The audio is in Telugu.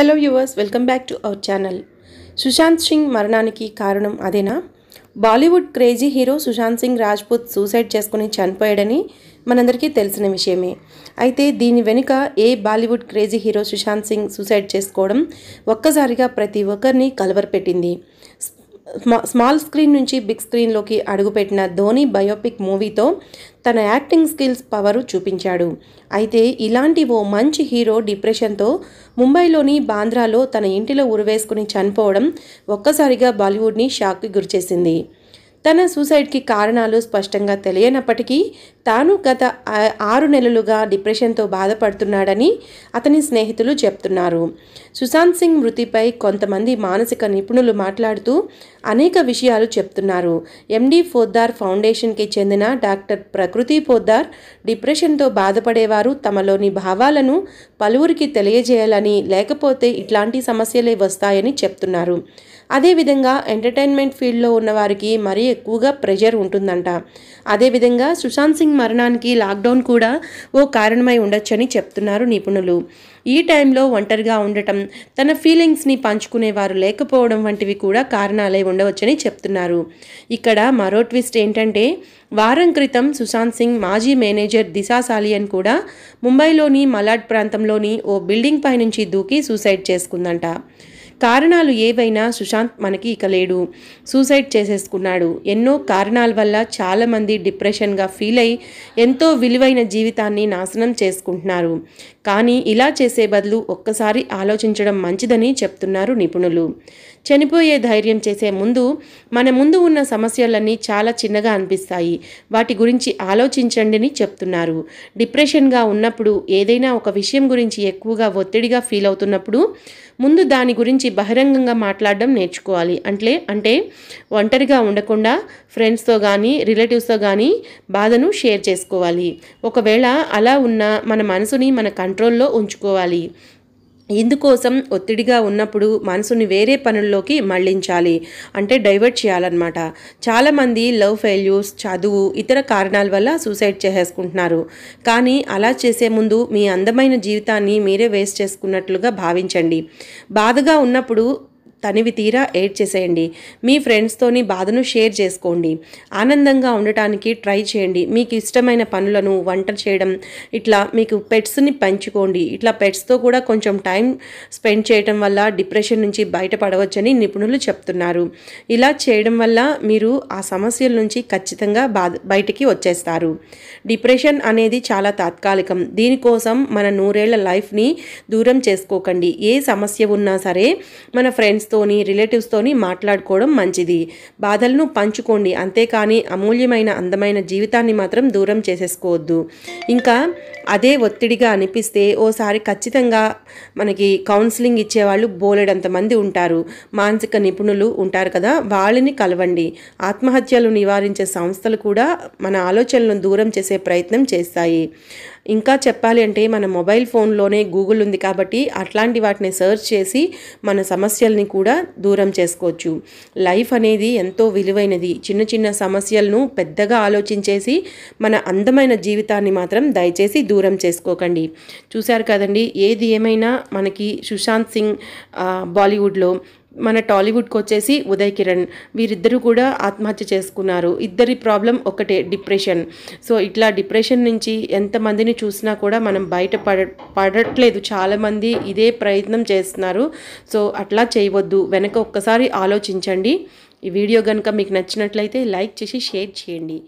hello yours welcome back to our channel Sushant Singh మరణానికి కారణం అదేనా Bollywood crazy hero Sushant Singh Rajput suicide చేసుకుని చనిపోయాడని మనందరికీ తెలిసిన విషయమే అయితే దీని వెనుక ఏ Bollywood crazy hero Sushant Singh suicide చేసుకోవడం ఒక్కసారిగా ప్రతి ఒక్కరిని కలవరపెట్టింది స్మాల్ స్క్రీన్ నుంచి బిగ్ స్క్రీన్లోకి అడుగుపెట్టిన ధోని బయోపిక్ మూవీతో తన యాక్టింగ్ స్కిల్స్ పవరు చూపించాడు అయితే ఇలాంటి ఓ మంచి హీరో డిప్రెషన్తో ముంబైలోని బాంద్రాలో తన ఇంటిలో ఉరివేసుకుని చనిపోవడం ఒక్కసారిగా బాలీవుడ్ని షాక్కి గురిచేసింది తన సూసైడ్కి కారణాలు స్పష్టంగా తెలియనప్పటికీ తాను గత ఆరు నెలలుగా డిప్రెషన్తో బాధపడుతున్నాడని అతని స్నేహితులు చెప్తున్నారు సుశాంత్ సింగ్ మృతిపై కొంతమంది మానసిక నిపుణులు మాట్లాడుతూ అనేక విషయాలు చెప్తున్నారు ఎండి పోద్దార్ ఫౌండేషన్కి చెందిన డాక్టర్ ప్రకృతి పోద్దార్ డిప్రెషన్తో బాధపడేవారు తమలోని భావాలను పలువురికి తెలియజేయాలని లేకపోతే ఇట్లాంటి సమస్యలే వస్తాయని చెప్తున్నారు అదేవిధంగా ఎంటర్టైన్మెంట్ ఫీల్డ్లో ఉన్నవారికి మరీ ఎక్కువగా ప్రెషర్ ఉంటుందంట అదేవిధంగా సుశాంత్ సింగ్ మరణానికి లాక్డౌన్ కూడా ఓ కారణమై ఉండొచ్చని చెప్తున్నారు నిపుణులు ఈ టైంలో ఒంటరిగా ఉండటం తన ఫీలింగ్స్ని పంచుకునేవారు లేకపోవడం వంటివి కూడా కారణాలై ఉండవచ్చని చెప్తున్నారు ఇక్కడ మరో ట్విస్ట్ ఏంటంటే వారం క్రితం సుశాంత్ సింగ్ మాజీ మేనేజర్ దిశా సాలియన్ కూడా ముంబైలోని మలాడ్ ప్రాంతంలోని ఓ బిల్డింగ్ పైనుంచి దూకి సూసైడ్ చేసుకుందంట కారణాలు ఏవైనా సుశాంత్ మనకి ఇక లేడు సూసైడ్ చేసేసుకున్నాడు ఎన్నో కారణాల వల్ల చాలామంది డిప్రెషన్గా ఫీల్ అయి ఎంతో విలువైన జీవితాన్ని నాశనం చేసుకుంటున్నారు కానీ ఇలా చేసే బదులు ఒక్కసారి ఆలోచించడం మంచిదని చెప్తున్నారు నిపుణులు చనిపోయే ధైర్యం చేసే ముందు మన ముందు ఉన్న సమస్యలన్నీ చాలా చిన్నగా అనిపిస్తాయి వాటి గురించి ఆలోచించండి అని చెప్తున్నారు డిప్రెషన్గా ఉన్నప్పుడు ఏదైనా ఒక విషయం గురించి ఎక్కువగా ఒత్తిడిగా ఫీల్ అవుతున్నప్పుడు ముందు దాని గురించి బహిరంగంగా మాట్లాడడం నేర్చుకోవాలి అంటే అంటే ఒంటరిగా ఉండకుండా ఫ్రెండ్స్తో కానీ రిలేటివ్స్తో కానీ బాధను షేర్ చేసుకోవాలి ఒకవేళ అలా ఉన్న మన మనసుని మన కంట్రోల్లో ఉంచుకోవాలి ఇందుకోసం ఒత్తిడిగా ఉన్నప్పుడు మనసుని వేరే పనుల్లోకి మళ్లించాలి అంటే డైవర్ట్ చేయాలన్నమాట చాలామంది లవ్ ఫెయిల్యూర్స్ చదువు ఇతర కారణాల వల్ల సూసైడ్ చేసేసుకుంటున్నారు కానీ అలా చేసే ముందు మీ అందమైన జీవితాన్ని మీరే వేస్ట్ చేసుకున్నట్లుగా భావించండి బాధగా ఉన్నప్పుడు తనివి తీరా ఏడ్ చేసేయండి మీ ఫ్రెండ్స్తోని బాధను షేర్ చేసుకోండి ఆనందంగా ఉండటానికి ట్రై చేయండి మీకు ఇష్టమైన పనులను వంట చేయడం ఇట్లా మీకు పెట్స్ని పెంచుకోండి ఇట్లా పెట్స్తో కూడా కొంచెం టైం స్పెండ్ చేయడం వల్ల డిప్రెషన్ నుంచి బయటపడవచ్చని నిపుణులు చెప్తున్నారు ఇలా చేయడం వల్ల మీరు ఆ సమస్యల నుంచి ఖచ్చితంగా బాధ బయటికి వచ్చేస్తారు డిప్రెషన్ అనేది చాలా తాత్కాలికం దీనికోసం మన నూరేళ్ల లైఫ్ని దూరం చేసుకోకండి ఏ సమస్య ఉన్నా సరే మన ఫ్రెండ్స్ ఫ్రెండ్స్తోని రిలేటివ్స్తోని మాట్లాడుకోవడం మంచిది బాధలను పంచుకోండి అంతేకాని అమూల్యమైన అందమైన జీవితాన్ని మాత్రం దూరం చేసేసుకోవద్దు ఇంకా అదే ఒత్తిడిగా అనిపిస్తే ఓసారి ఖచ్చితంగా మనకి కౌన్సిలింగ్ ఇచ్చేవాళ్ళు బోలెడంత మంది ఉంటారు మానసిక నిపుణులు ఉంటారు కదా వాళ్ళని కలవండి ఆత్మహత్యలు నివారించే సంస్థలు కూడా మన ఆలోచనలను దూరం చేసే ప్రయత్నం చేస్తాయి ఇంకా చెప్పాలి అంటే మన మొబైల్ ఫోన్లోనే గూగుల్ ఉంది కాబట్టి అట్లాంటి వాటిని సర్చ్ చేసి మన సమస్యల్ని కూడా దూరం చేసుకోవచ్చు లైఫ్ అనేది ఎంతో విలువైనది చిన్న చిన్న సమస్యలను పెద్దగా ఆలోచించేసి మన అందమైన జీవితాన్ని మాత్రం దయచేసి దూరం చేసుకోకండి చూశారు కదండి ఏది ఏమైనా మనకి సుశాంత్ సింగ్ బాలీవుడ్లో మన టాలీవుడ్కి వచ్చేసి ఉదయ్ కిరణ్ వీరిద్దరూ కూడా ఆత్మహత్య చేసుకున్నారు ఇద్దరి ప్రాబ్లం ఒకటే డిప్రెషన్ సో ఇట్లా డిప్రెషన్ నుంచి ఎంతమందిని చూసినా కూడా మనం బయట పడ పడట్లేదు చాలామంది ఇదే ప్రయత్నం చేస్తున్నారు సో అట్లా చేయవద్దు వెనక ఒక్కసారి ఆలోచించండి ఈ వీడియో కనుక మీకు నచ్చినట్లయితే లైక్ చేసి షేర్ చేయండి